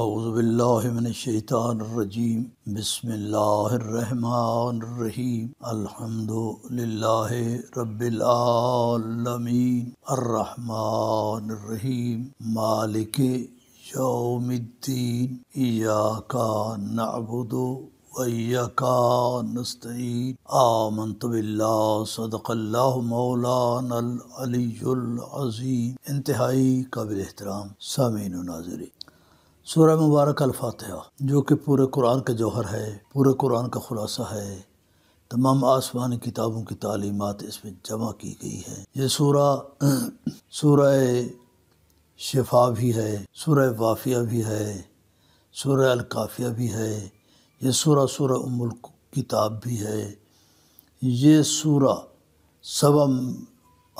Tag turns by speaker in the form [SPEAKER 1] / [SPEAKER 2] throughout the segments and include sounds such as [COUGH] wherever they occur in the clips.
[SPEAKER 1] अज़बिल्लाशैतरजीम बसमीम अल्हम्दुलिल्लाह रब्बिलमीन अर्रहमानरहीम मालिक यौमद्दीन इयाका नबुदो वैयका आमन आमनत बिल्लाह सदकल्लाह मौलाना अलीम इंतहाई काबिल एहतराम सामीन नाजरी सूर्य मुबारक अल्फातह जो कि पूरे कुरान का जौहर है पूरे कुरान का खुलासा है तमाम आसमानी किताबों की तालीमत इसमें जमा की गई है ये सूरा [CLEARS THROAT] सूरह शिफा भी है सूरह वाफिया भी है सूरह अलकाफिया भी है ये सूरा सूरह उमुल किताब भी है ये सूरा सवा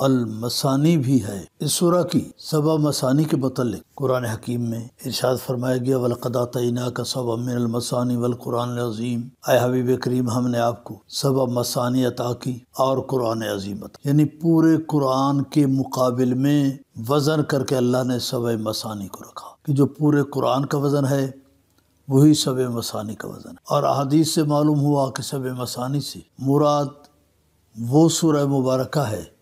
[SPEAKER 1] अलमसानी भी है इस सूरा की सबा मसानी के मतलब कुरान हकीम में इरशाद फरमाया गया वलकदा तना का मिन अलमसानी वल कुरान अजीम आय हबीब करीम हमने आपको सबा मसानी अता की और कुरान अजीमत यानी पूरे कुरान के मुकाबिल में वज़न करके अल्लाह ने सब मसानी को रखा कि जो पूरे कुरान का वज़न है वही सब मसानी का वज़न और अहदीस से मालूम हुआ कि सब मसानी से मुराद वो सुरह मुबारक है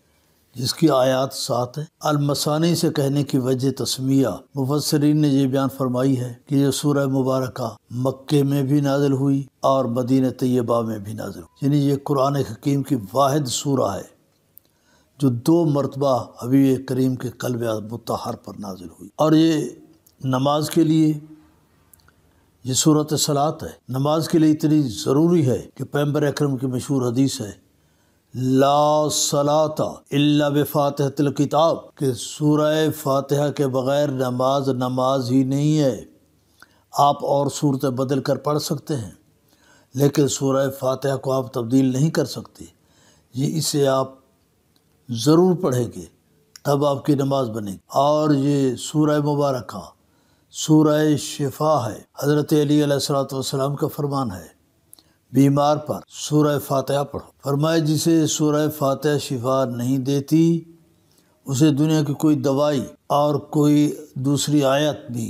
[SPEAKER 1] जिसकी आयात सात है अलमसानी से कहने की वजह तस्मिया मुफसरीन ने यह बयान फरमाई है कि यह सूरह मुबारक मक्के में भी नाजिल हुई और मदीन तयबा में भी नाजिल हुई यानी ये कुरान हकीम की वाद सूरह है जो दो मरतबा हबीब करीम के कलब मतहर पर नाजिल हुई और ये नमाज के लिए ये सूरत सलात है नमाज के लिए इतनी ज़रूरी है कि पैम्बर अक्रम की मशहूर हदीस है ला इल्ला बेफातहतल किताब के सूरह फातिहा के बग़ैर नमाज नमाज ही नहीं है आप और सूरत बदल कर पढ़ सकते हैं लेकिन सूरह फातिहा को आप तब्दील नहीं कर सकते ये इसे आप ज़रूर पढ़ेंगे तब आपकी नमाज बनेगी और ये सूरह मुबारक सूरह शिफा है हज़रत अली सलात का फरमान है बीमार पर सूरह फातह पढ़ो फरमाए जिसे सूरह फातह शिफा नहीं देती उसे दुनिया की कोई दवाई और कोई दूसरी आयत भी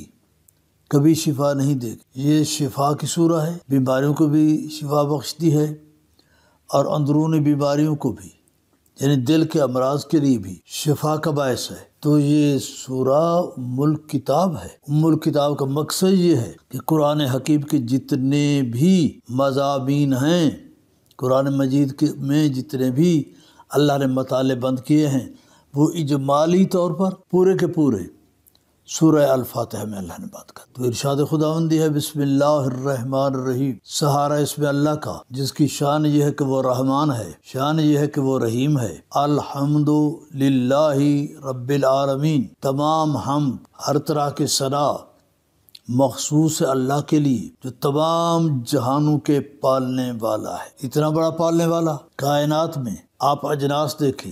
[SPEAKER 1] कभी शिफा नहीं देगी ये शिफा की सूर है बीमारियों को भी शिफा बख्शती है और अंदरूनी बीमारियों को भी यानी दिल के अमराज के लिए भी शिफा का बायस है तो ये सूरा मुल्क किताब है मुल्क किताब का मकसद ये है कि कुरान हकीम के जितने भी मजामीन हैं कुरान मजीद के में जितने भी अल्लाह ने मताले बंद किए हैं वो इजमाली तौर पर पूरे के पूरे सूर अल्फातह में अल्लाह ने बात कर तो इरशाद खुदावंदी है बिस्मिल्लाहमान रहीम सहारा इसमें अल्लाह का जिसकी शान यह है कि वो रहमान है शान यह है कि वो रहीम है अल्हम्दुलिल्लाहि रब्बिल तमाम हम हर तरह के सना मखसूस अल्लाह के लिए जो तमाम जहानों के पालने वाला है इतना बड़ा पालने वाला कायनात में आप अजनास देखें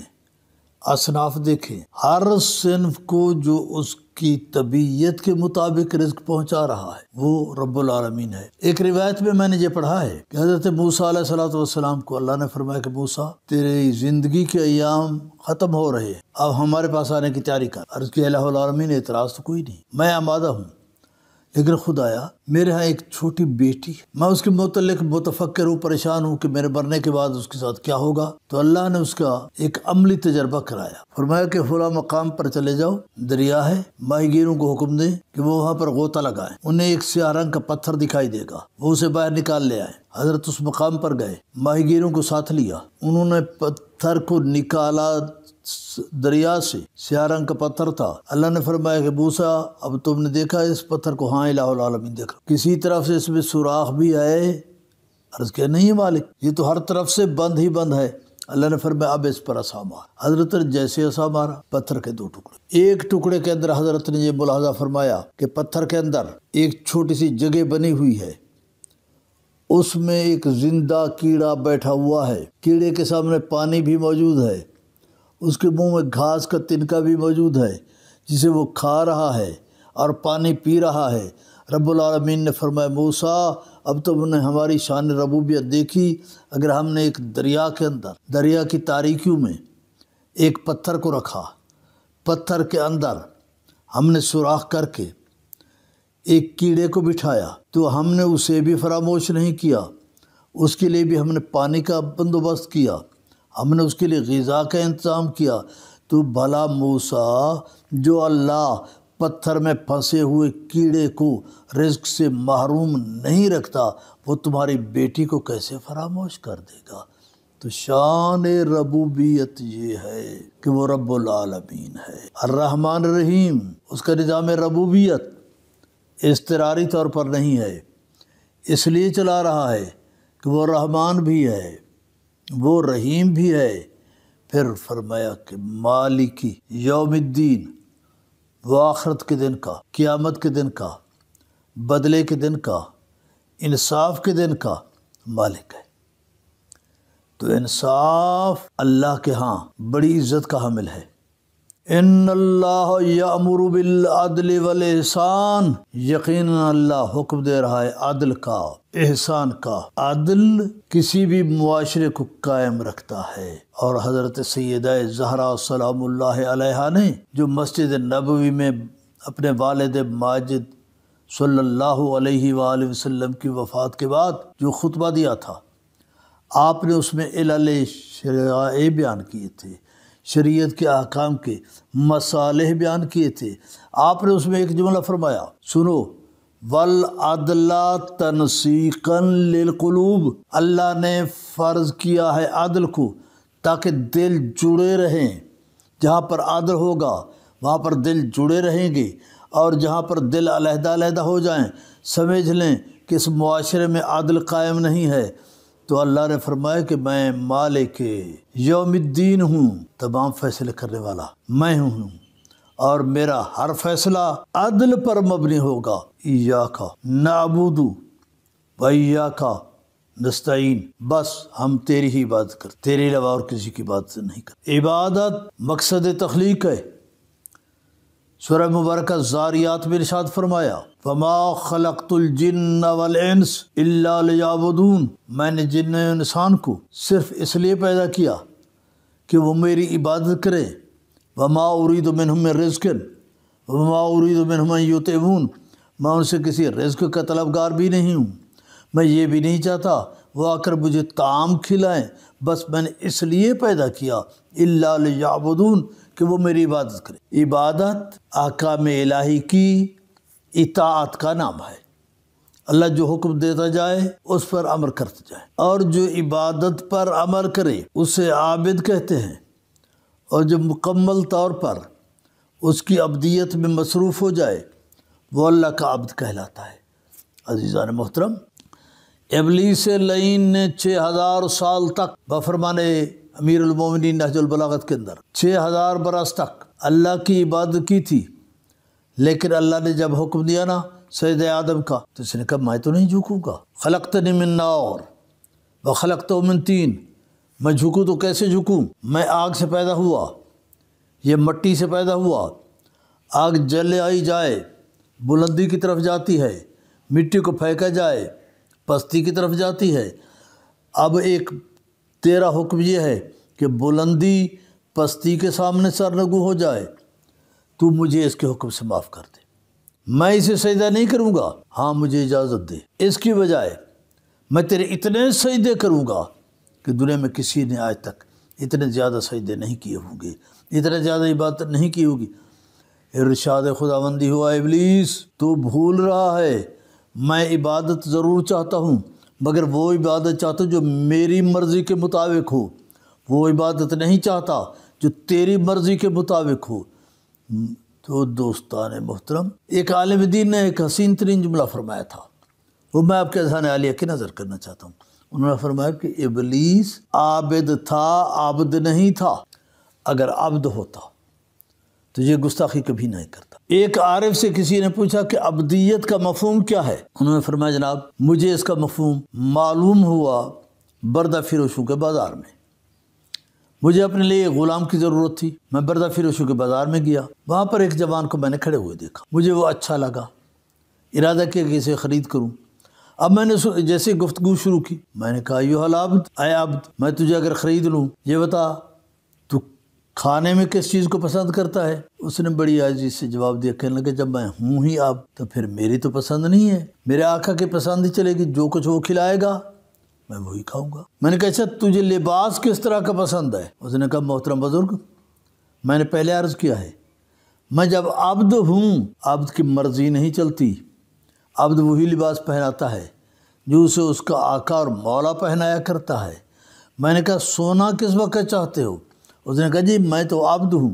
[SPEAKER 1] असनाफ देखें हर सिनफ को जो उस की तबीयत के मुताबिक रिस्क पहुंचा रहा है वो रब्बुल आलमीन है एक रिवायत में मैंने ये पढ़ा है कि हजरत मूसा सलाम को अल्लाह ने फरमाया कि मूसा तेरे जिंदगी के अयाम खत्म हो रहे हैं अब हमारे पास आने की तैयारी कर अर्ज के आलमीन एतराज तो कोई नहीं मैं आमादा हूँ लेकिन खुद आया मेरे यहाँ एक छोटी बेटी मैं उसके मुतलक मुतफक्र हूँ परेशान हूँ कि मेरे मरने के बाद उसके साथ क्या होगा तो अल्लाह ने उसका एक अमली तजर्बा कराया फरमाया कि फुला मकाम पर चले जाओ दरिया है माहिगीरों को हुक्म दें कि वो वहाँ पर गोता लगाए उन्हें एक सिया रंग का पत्थर दिखाई देगा वो उसे बाहर निकाल ले आए हजरत उस मकाम पर गए माहिगीरों को साथ लिया उन्होंने पत्थर को निकाला दरिया से सिया रंग का पत्थर था अल्लाह ने फरमाया कि बूसा अब तुमने देखा इस पत्थर को हाँ इलामीन देखा किसी तरफ से इसमें सुराख भी आए अर्ज के नहीं मालिक ये तो हर तरफ से बंद ही बंद है अल्लाह ने फरमाया अब इस पर असा मारा हजरत ने जैसे असा मारा पत्थर के दो टुकड़े एक टुकड़े के अंदर हजरत ने यह मुलाजा फरमाया कि पत्थर के अंदर एक छोटी सी जगह बनी हुई है उसमें एक जिंदा कीड़ा बैठा हुआ है कीड़े के सामने पानी भी मौजूद है उसके मुंह में घास का तिनका भी मौजूद है जिसे वो खा रहा है और पानी पी रहा है रबालमीन ने फरमाया मूसा अब तो उन्हें हमारी शान रबूबियत देखी अगर हमने एक दरिया के अंदर दरिया की तारीखियों में एक पत्थर को रखा पत्थर के अंदर हमने सुराख करके एक कीड़े को बिठाया तो हमने उसे भी फरामोश नहीं किया उसके लिए भी हमने पानी का बंदोबस्त किया हमने उसके लिए गज़ा का इंतज़ाम किया तो भला मूसा जो अल्लाह पत्थर में फंसे हुए कीड़े को रिज्क से महरूम नहीं रखता वो तुम्हारी बेटी को कैसे फरामोश कर देगा तो शान रबूबियत ये है कि वो रबालमीन है अर्रहमान रहीम उसका निज़ाम रबूबियत इसतरारी तौर पर नहीं है इसलिए चला रहा है कि वो रहमान भी है वो रहीम भी है फिर फरमाया कि मालिकी यौमद्दीन व आखरत के दिन का क़ियामत के दिन का बदले के दिन का इंसाफ के दिन का मालिक है तो इंसाफ अल्लाह के यहाँ बड़ी इज्जत का हामिल है इनबिलदल वलहसान यकीन अल्लाह हुक्म दे रहा है अदल का एहसान का अदल किसी भी मुआरे को कायम रखता है और हज़रत सैद जहरा सलाम ने जो मस्जिद नबवी में अपने वालद माजिद सल्ला वसम की वफ़ात के बाद जो खुतबा दिया था आपने उसमें इलाए बयान किए थे शरीयत के आकाम के मसाले बयान किए थे आपने उसमें एक जुमला फरमाया सुनो वल अदला तनसीकन लिलकलूब अल्लाह ने फ़र्ज़ किया है आदल को ताकि दिल जुड़े रहें जहाँ पर आदल होगा वहाँ पर दिल जुड़े रहेंगे और जहाँ पर दिल अलहदा अलहदा हो जाएँ समझ लें कि इस माशरे में आदल कायम नहीं है तो अल्लाह ने फरमाया कि मैं मालिक योमद्दीन हूँ तमाम फैसले करने वाला मैं हूँ और मेरा हर फैसला अदल पर मबनी होगा या का नाबूदू भैया का नस्तीन बस हम तेरी ही बात कर तेरे अलावा और किसी की बात नहीं कर इबादत मकसद तख्लीक है सुर मुबारक ज़ारियात में निशात फरमाया फमा खलतुलजिनस मैंने जिन इंसान को सिर्फ इसलिए पैदा किया कि वो मेरी इबादत करें वमा उरीद मिन हम वमा उरीद मिन हम युतून मैं उनसे किसी रिज्क का तलबगार भी नहीं हूँ मैं ये भी नहीं चाहता वो आकर मुझे ताम खिलाएं बस मैंने इसलिए पैदा किया अल्लाबून कि वो मेरी इबादत करे इबादत आका में इलाही की इतात का नाम है अल्लाह जो हुक्म देता जाए उस पर अमर करता जाए और जो इबादत पर अमर करे उसे आबिद कहते हैं और जो मुकम्मल तौर पर उसकी अबदियत में मसरूफ़ हो जाए वो अल्लाह का अब्द कहलाता है अजीज़ान मोहतरम इबलीस लईन ने छः हज़ार साल तक बफरमान अमीरमिन नहजुलबलागत के अंदर छः हज़ार बरस तक अल्लाह की इबादत की थी लेकिन अल्लाह ने जब हुक्म दिया ना सैद आदम का तो इसने कहा मैं तो नहीं झुकूँगा खलक तो निमिन और व खलक तो उमिन तीन मैं झुकूँ तो कैसे झुकूँ मैं आग से पैदा हुआ ये मट्टी से पैदा हुआ आग जल आई जाए बुलंदी की तरफ जाती है मिट्टी को फेंका जाए पस्ती की तरफ जाती है अब एक तेरा हुक्म यह है कि बुलंदी पस्ती के सामने सरनगु हो जाए तू मुझे इसके हुक्म से माफ़ कर दे मैं इसे सजदा नहीं करूँगा हाँ मुझे इजाज़त दे इसकी बजाय मैं तेरे इतने सजदे करूँगा कि दुनिया में किसी ने आज तक इतने ज़्यादा सजदे नहीं किए होंगे इतने ज़्यादा इबादत नहीं की होगी इरशाद खुदाबंदी हुआ इबलीस तू भूल रहा है मैं इबादत ज़रूर चाहता हूँ मगर वो इबादत चाहता हूँ जो मेरी मर्ज़ी के मुताबिक हो वो इबादत नहीं चाहता जो तेरी मर्ज़ी के मुताबिक हो तो दोस्तान मोहतरम एक आलम दीन ने एक हसीन तरीन जुमला फरमाया था वो मैं आपके अजहान आलिया की नज़र करना चाहता हूँ उन्होंने फरमाया कि इबलीस आबिद था आबद नहीं था अगर आबद होता तो ये गुस्ताखी कभी नहीं करता एक आरिफ से किसी ने पूछा कि अबदीयत का मफहम क्या है उन्होंने फरमाया जनाब मुझे इसका मफहम मालूम हुआ बरदा फिरोशों के बाज़ार में मुझे अपने लिए ग़ुलाम की ज़रूरत थी मैं बरदा फिरोशों के बाज़ार में गया वहाँ पर एक जवान को मैंने खड़े हुए देखा मुझे वो अच्छा लगा इरादा किया कि इसे ख़रीद करूँ अब मैंने जैसे गुफ्तगु शुरू की मैंने कहा यो हलाब्द आए अब्द मैं तुझे अगर ख़रीद लूँ ये बता खाने में किस चीज़ को पसंद करता है उसने बड़ी आजी से जवाब दिया कहने लगे जब मैं हूँ ही आप तो फिर मेरी तो पसंद नहीं है मेरे आका की पसंद ही चलेगी जो कुछ वो खिलाएगा मैं वही खाऊंगा मैंने कहा अच्छा तुझे लिबास किस तरह का पसंद है उसने कहा मोहतरम बुजुर्ग मैंने पहले अर्ज़ किया है मैं जब अब्द हूँ अब्द की मर्जी नहीं चलती अब्द वही लिबास पहनाता है जो उसे उसका आका और मौला पहनाया करता है मैंने कहा सोना किस वक्त चाहते हो उसने कहा जी मैं तो अब्द हूँ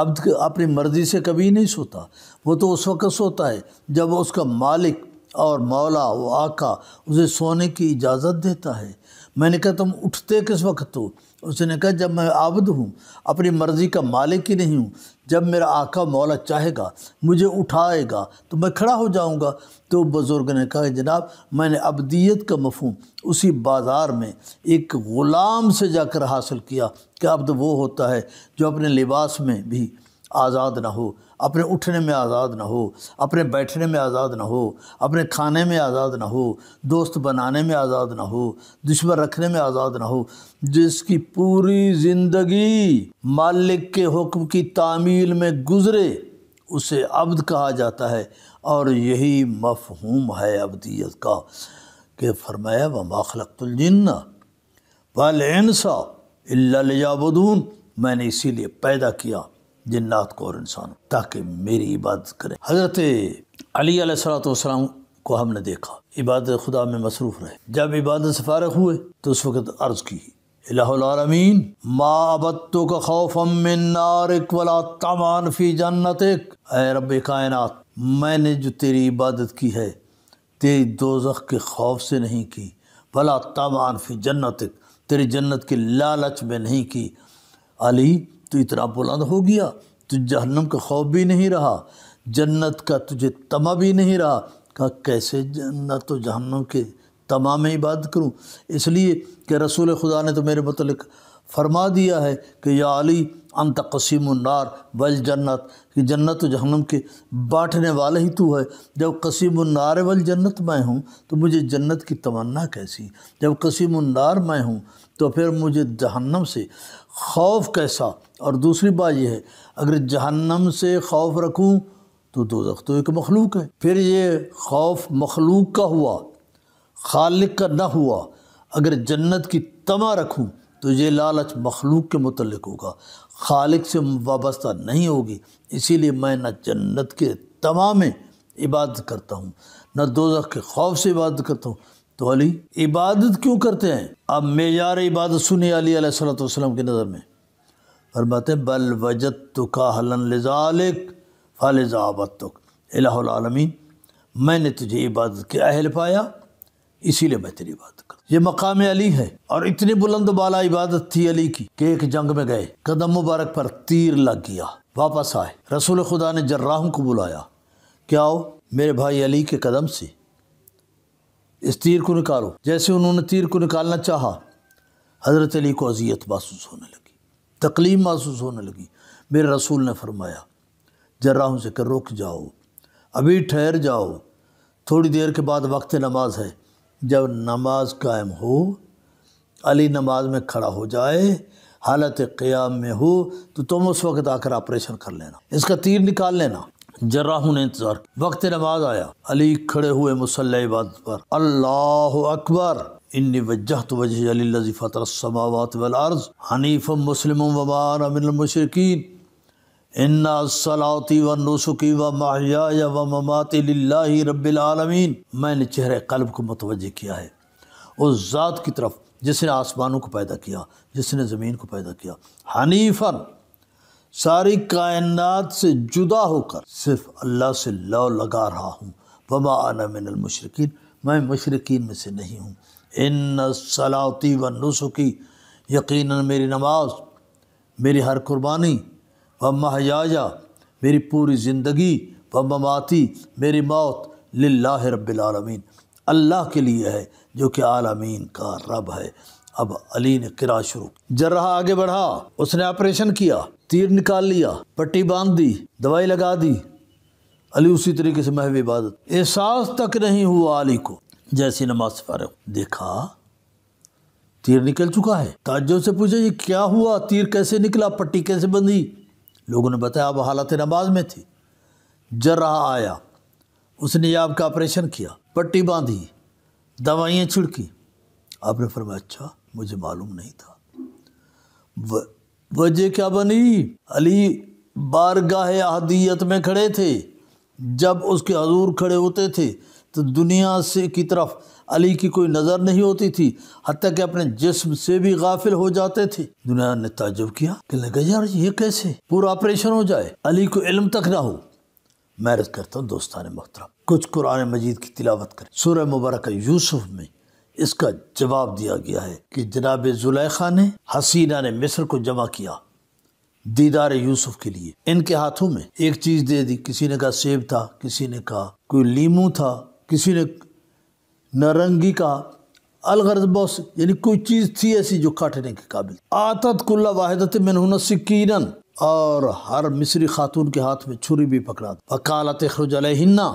[SPEAKER 1] अब्द अपनी मर्ज़ी से कभी नहीं सोता वो तो उस वक़्त सोता है जब उसका मालिक और मौला व आका उसे सोने की इजाज़त देता है मैंने कहा तुम उठते किस वक्त हो उसने कहा जब मैं आबद हूँ अपनी मर्ज़ी का मालिक ही नहीं हूँ जब मेरा आका मौला चाहेगा मुझे उठाएगा तो मैं खड़ा हो जाऊंगा तो बुज़ुर्ग ने कहा जनाब मैंने अब्दियत का मफहम उसी बाज़ार में एक ग़ुलाम से जाकर हासिल किया कि अब्द तो वो होता है जो अपने लिबास में भी आज़ाद ना हो अपने उठने में आज़ाद ना हो अपने बैठने में आज़ाद ना हो अपने खाने में आज़ाद ना हो दोस्त बनाने में आज़ाद ना हो दुश्मन रखने में आज़ाद ना हो जिसकी पूरी ज़िंदगी मालिक के हुक्म की तामील में गुजरे उसे अब्द कहा जाता है और यही मफहूम है अबदियत का कि फरमाया व माखलतुलजन्ना वाल इंसा इल्ला मैंने इसीलिए पैदा किया जिन्नात को और इंसान ताकि मेरी इबादत करें हज़रत अली सलाम को हमने देखा इबादत खुदा में मसरूफ़ रहे जब इबादत से फारग हुए तो उस वक़्त अर्ज़ की इलामीन माबत्तो का खौफ नारिक तमान फी जन्नतिक रब कायनात मैंने जो तेरी इबादत की है तेरी दोजख के खौफ से नहीं की भला तमान फी जन्नतिक तेरी जन्नत के लालच में नहीं की अली तो इतना बुलंद हो गया तो जहन्नम का खौफ भी नहीं रहा जन्नत का तुझे तमा भी नहीं रहा कहा कैसे जन्नत तो जहन्नम के तमा में ही बात करूँ इसलिए कि रसूल खुदा ने तो मेरे मतलब फरमा दिया है कि या अली अंत कसीमनार वल जन्नत कि जन्नत जहनम के बांटने वाला ही तू है जब नार वल जन्नत मैं हूँ तो मुझे जन्नत की तमन्ना कैसी जब कसीमनार मैं हूँ तो फिर मुझे जहन्नम से खौफ कैसा और दूसरी बात यह है अगर जहन्नम से खौफ रखूँ तो दो तो एक मखलूक है फिर ये खौफ मखलूक का हुआ खालिक का ना हुआ अगर जन्नत की तमा रखूँ तो ये लालच मखलूक के मतलब होगा खालिक से वाबस्ता नहीं होगी इसीलिए मैं न जन्नत के तमाम इबादत करता हूँ न दोजख के खौफ से इबादत करता हूँ तो अली इबादत क्यों करते हैं अब मेजार इबादत सुनी अली सलाम की नज़र में फरमाते बल वजत तो का हलन लजालिक मैंने तुझे इबादत के अहल पाया इसीलिए मैं तेरी बात कर ये मकाम अली है और इतनी बुलंद बाला इबादत थी अली की कि एक जंग में गए कदम मुबारक पर तीर लग गया वापस आए रसूल खुदा ने जर्राहों को बुलाया क्या हो मेरे भाई अली के कदम से इस तीर को निकालो जैसे उन्होंने तीर को निकालना चाहा हज़रत अली को अजियत महसूस होने लगी तकलीफ महसूस होने लगी मेरे रसूल ने फरमाया जर्राहों से कर रुक जाओ अभी ठहर जाओ थोड़ी देर के बाद वक्त नमाज है जब नमाज कायम हो अली नमाज में खड़ा हो जाए हालत क़याम में हो तो तुम उस वक्त आकर ऑपरेशन कर लेना इसका तीर निकाल लेना जर्राहू ने इंतजार वक्त नमाज आया अली खड़े हुए मुसलबाद पर अल्लाह अकबर इन्नी वजह तो वजह अली लजीफ़तर समावत वल अर्ज़ हनीफ़ मुसलिम वमान अमिन इन्ना सलाती व नसुकी व माहिया व ममाती रबालमीन मैंने चेहरे कल्ब को मतवजह किया है उस ज़ात की तरफ जिसने आसमानों को पैदा किया जिसने ज़मीन को पैदा किया हनीफन सारी कायनात से जुदा होकर सिर्फ अल्लाह से लौ लगा रहा हूँ वमा आना मिनलमशरकिन मैं मशरकिन में से नहीं हूँ इन सलाती व नुसुकी यकीन मेरी नमाज मेरी हर कुर्बानी व महयाया मेरी पूरी ज़िंदगी व ममाती मेरी मौत लाह रबालमीन अल्लाह के लिए है जो कि आलमीन का रब है अब अली ने किरा शुरू रहा आगे बढ़ा उसने ऑपरेशन किया तीर निकाल लिया पट्टी बांध दी दवाई लगा दी अली उसी तरीके से महव इबादत एहसास तक नहीं हुआ अली को जैसी नमाज से देखा तीर निकल चुका है ताजो से पूछे ये क्या हुआ तीर कैसे निकला पट्टी कैसे बंधी लोगों ने बताया आप हालत नमाज में थी जर्रा आया उसने आप का ऑपरेशन किया पट्टी बांधी दवाइयाँ छिड़की आपने फरमाया अच्छा मुझे मालूम नहीं था वजह क्या बनी अली बारगाह अहदियत में खड़े थे जब उसके हजूर खड़े होते थे तो दुनिया से की तरफ अली की कोई नज़र नहीं होती थी हती कि अपने जिस्म से भी गाफिल हो जाते थे दुनिया ने ताजुब किया कि लगा यार ये कैसे पूरा ऑपरेशन हो जाए अली को इलम तक ना हो मैं करता हूँ दोस्तान मोहतरम कुछ कुरान मजीद की तिलावत करें सूर्य मुबारक यूसुफ में इसका जवाब दिया गया है कि जनाब जुलैखा ने हसीना ने मिस्र को जमा किया दीदार यूसुफ के लिए इनके हाथों में एक चीज़ दे दी किसी ने कहा सेब था किसी ने कहा कोई लीमू था किसी ने नारंगी का अलगर्ज बॉस यानी कोई चीज़ थी ऐसी जो काटने के काबिल आतत कुल्ला वाहिदत मनहुन सिकीनन और हर मिस्री खातून के हाथ में छुरी भी पकड़ा वकालत खरुजलहिन्ना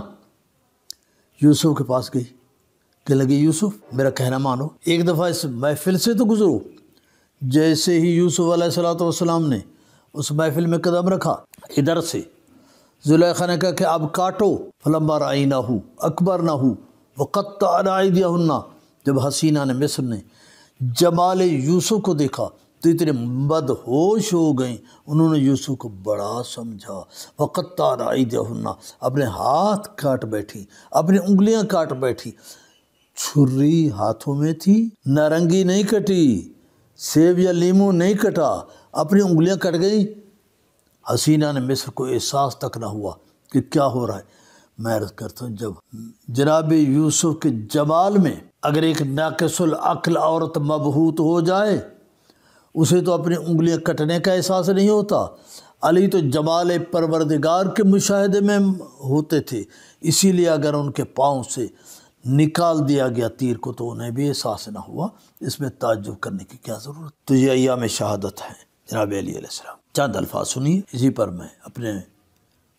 [SPEAKER 1] यूसुफ के पास गई कह लगी यूसुफ मेरा कहना मानो एक दफ़ा इस महफिल से तो गुजरो जैसे ही यूसुफ सलाम ने उस महफिल में कदम रखा इधर से जुलखा ने कहा कि अब काटो फलम्बार आई ना हो अकबर ना हो दिया हन्ना जब हसीना ने मिस्र ने जमाल यूसुफ को देखा तो इतने बदहोश हो गई उन्होंने यूसुफ को बड़ा समझा दिया हन्ना अपने हाथ काट बैठी अपनी उंगलियां काट बैठी छुर्री हाथों में थी नारंगी नहीं कटी सेब या लीमू नहीं कटा अपनी उंगलियां कट गई हसीना ने मिस्र को एहसास तक ना हुआ कि क्या हो रहा है मैं अर्ज करता हूँ जब जनाब यूसुफ के जमाल में अगर एक नाकसुल अक्ल औरत मबहूत हो जाए उसे तो अपनी उंगलियां कटने का एहसास नहीं होता अली तो जमाल परवरदिगार के मुशाहदे में होते थे इसीलिए अगर उनके पाँव से निकाल दिया गया तीर को तो उन्हें भी एहसास ना हुआ इसमें ताजुब करने की क्या ज़रूरत तो ये अयाम शहादत है जनाब अली चंद अल्फाज सुनिए इसी पर मैं अपने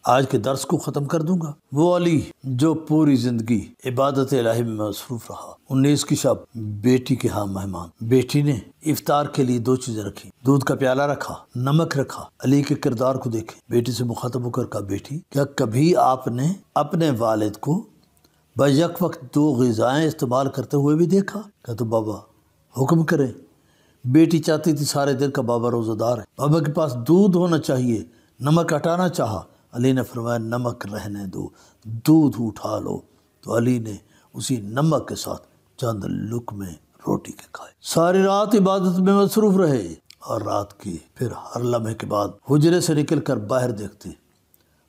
[SPEAKER 1] आज के दर्स को ख़त्म कर दूंगा वो अली जो पूरी ज़िंदगी इबादत इलाही में मसरूफ रहा उन्नीस की शब बेटी के हाँ मेहमान बेटी ने इफ्तार के लिए दो चीज़ें रखी दूध का प्याला रखा नमक रखा अली के किरदार को देखे बेटी से मुखातब होकर कहा बेटी क्या कभी आपने अपने वालिद को बक वक्त दो गज़ाएँ इस्तेमाल करते हुए भी देखा क्या तो बाबा हुक्म करें बेटी चाहती थी सारे दिन का बाबा रोज़ादार है बाबा के पास दूध होना चाहिए नमक हटाना चाहा अली ने फरमाया नमक रहने दो दूध उठा लो तो अली ने उसी नमक के साथ चंद लुक में रोटी के खाए सारी रात इबादत में मसरूफ रहे और रात की फिर हर लम्हे के बाद हुजरे से निकल कर बाहर देखते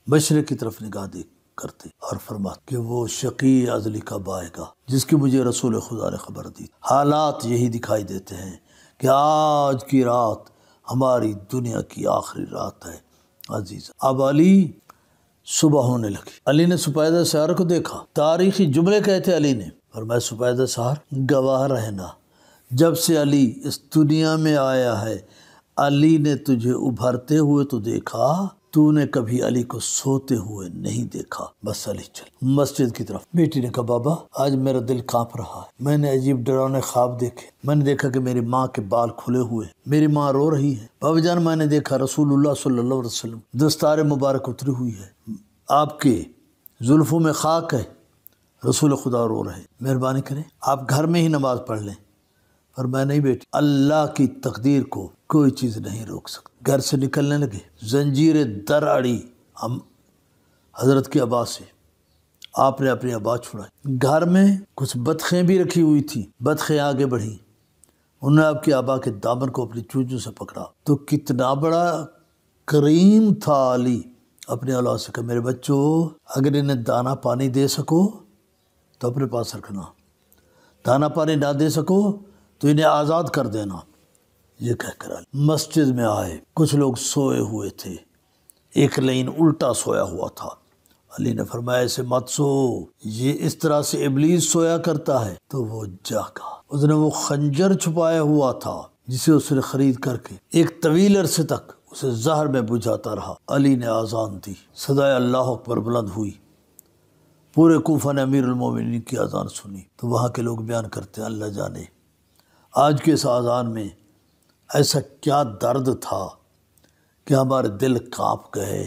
[SPEAKER 1] मशरक़ की तरफ निगाह देख करते और फरमा कि वो शकी अजली का बाएगा जिसकी मुझे रसूल खुदा ने खबर दी हालात यही दिखाई देते हैं कि आज की रात हमारी दुनिया की आखिरी रात है अजीज अब अली सुबह होने लगी अली ने सुपैदा सहार को देखा तारीखी जुमले कहे थे अली ने और मैं सुपैदा सहार गवाह रहना जब से अली इस दुनिया में आया है अली ने तुझे उभरते हुए तो देखा तूने कभी अली को सोते हुए नहीं देखा बस अली चल मस्जिद की तरफ बेटी ने कहा बाबा आज मेरा दिल कांप रहा है मैंने अजीब डरावने ख्वाब देखे मैंने देखा कि मेरी माँ के बाल खुले हुए मेरी माँ रो रही है बाबा जान मैंने देखा रसूलुल्लाह सल्लल्लाहु अलैहि वसल्लम दस्तार मुबारक उतरी हुई है आपके जुल्फों में खाक है रसूल खुदा रो रहे मेहरबानी करें आप घर में ही नमाज पढ़ लें और मैं नहीं बैठी अल्लाह की तकदीर को कोई चीज़ नहीं रोक सकती घर से निकलने लगे जंजीर दर अड़ी हम हजरत की आबाद से आपने अपनी आबाद छुड़ाई घर में कुछ बतखें भी रखी हुई थी बतखें आगे बढ़ी उन्होंने आपकी आबा के दामन को अपनी चूजों से पकड़ा तो कितना बड़ा करीम था अली अपने औला से कहा मेरे बच्चों अगर इन्हें दाना पानी दे सको तो अपने पास रखना दाना पानी ना दे सको तो इन्हें आज़ाद कर देना ये कहकर मस्जिद में आए कुछ लोग सोए हुए थे एक लाइन उल्टा सोया हुआ था अली ने फरमाया इसे मत सो ये इस तरह से इबलीस सोया करता है तो वो जागा उसने वो खंजर छुपाया हुआ था जिसे उसने खरीद करके एक तवील अरसे तक उसे जहर में बुझाता रहा अली ने आज़ान दी सदाए अल्लाह पर बुलंद हुई पूरे कोफा ने अमीर की आज़ान सुनी तो वहाँ के लोग बयान करते हैं अल्लाह जाने आज के इस आज़ान में ऐसा क्या दर्द था कि हमारे दिल कांप गए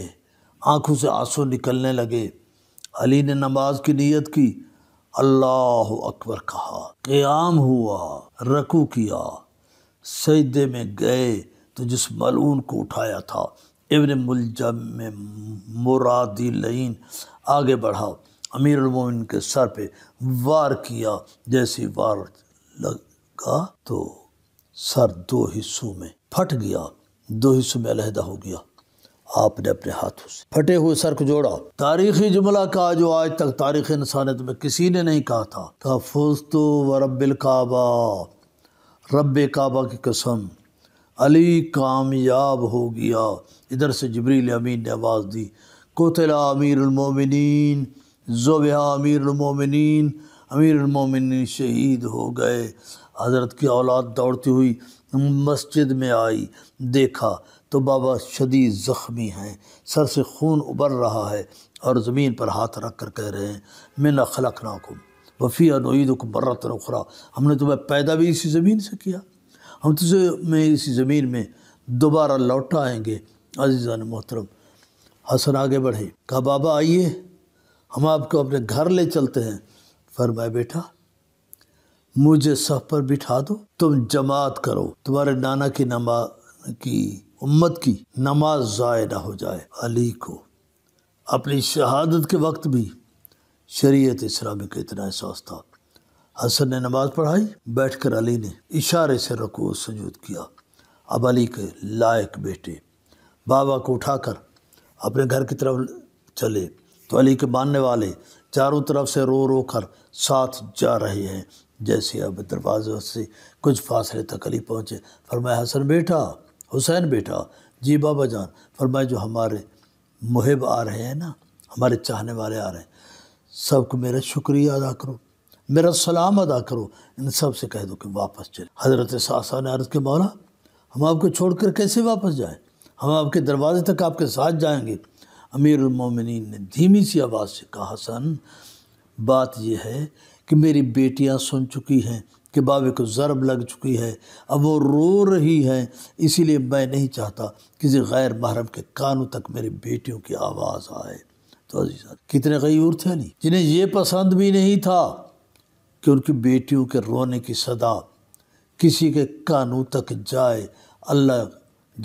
[SPEAKER 1] आंखों से आंसू निकलने लगे अली ने नमाज की नीयत की अल्लाह अकबर कहा क़याम हुआ रकू किया सजदे में गए तो जिस मलून को उठाया था इबन मुलजम में मुरादी लईन आगे बढ़ा अमीर के सर पे वार किया जैसी वार लग का तो सर दो हिस्सों में फट गया दो हिस्सों में अलहदा हो गया आपने अपने हाथों से फटे हुए सर को जोड़ा तारीखी जुमला का जो आज तक तारीख इंसानियत में किसी ने नहीं कहा था कहा फुज तो व रबिल काबा रब काबा की कसम अली कामयाब हो गया इधर से जबरील अमीन ने आवाज़ दी कोतला अमीरमिन जोबा अमीरमिन अमीरमिन शहीद हो गए हज़रत की औलाद दौड़ती हुई मस्जिद में आई देखा तो बाबा शदी ज़ख्मी हैं सर से खून उबर रहा है और ज़मीन पर हाथ रख कर कह रहे हैं मैं न खलक कुम वफ़ी नोईद बर्रत नखरा हमने तुम्हें पैदा भी इसी ज़मीन से किया हम तुझे मैं इसी ज़मीन में दोबारा लौट आएंगे अजीज़ान मोहतरम हसन आगे बढ़े कहा बाबा आइए हम आपको अपने घर ले चलते हैं फरमाए बेटा मुझे सफ पर बिठा दो तुम जमात करो तुम्हारे नाना की नमा की उम्मत की नमाज ज़ाय ना हो जाए अली को अपनी शहादत के वक्त भी शरीयत इस्लामी का इतना एहसास था हसन ने नमाज पढ़ाई बैठकर अली ने इशारे से रको सजूद किया अब अली के लायक बेटे बाबा को उठाकर अपने घर की तरफ चले तो अली के मानने वाले चारों तरफ से रो रो कर साथ जा रहे हैं जैसे अब दरवाज़ों से कुछ फासले तक अली पहुँचे फरमाया हसन बेटा हुसैन बेटा जी बाबा जान फरमाए जो हमारे मुहिब आ रहे हैं ना हमारे चाहने वाले आ रहे हैं सबको मेरा शुक्रिया अदा करो मेरा सलाम अदा करो इन सब से कह दो कि वापस चले हज़रत सासा ने अर्ज़ के मौला हम आपको छोड़ कर कैसे वापस जाएँ हम आपके दरवाजे तक आपके साथ जाएंगे अमीर ने धीमी सी आवाज़ से कहा हसन बात यह है कि मेरी बेटियां सुन चुकी हैं कि बाबे को ज़रब लग चुकी है अब वो रो रही हैं इसीलिए मैं नहीं चाहता किसी गैर महरम के कानों तक मेरी बेटियों की आवाज़ आए तो अजीज़ा कितने गयूर थे नहीं जिन्हें ये पसंद भी नहीं था कि उनकी बेटियों के रोने की सदा किसी के कानों तक जाए अल्लाह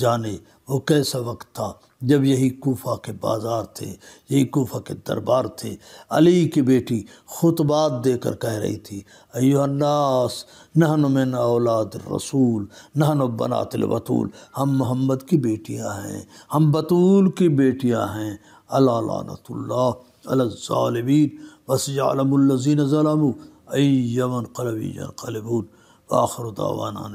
[SPEAKER 1] जाने वो कैसा वक्त था जब यही कोफा के बाज़ार थे यही कोफा के दरबार थे अली की बेटी खुतबात देकर कह रही थी अयोन्नास नहन मिन औलाद रसूल नहन बनातिल बतूल हम मोहम्मद की बेटियां हैं हम बतूल की बेटियां हैं अलानतल्लाबीन बस यालमजीन ज़लम अयमन कलबीन कलबून आखर दावाना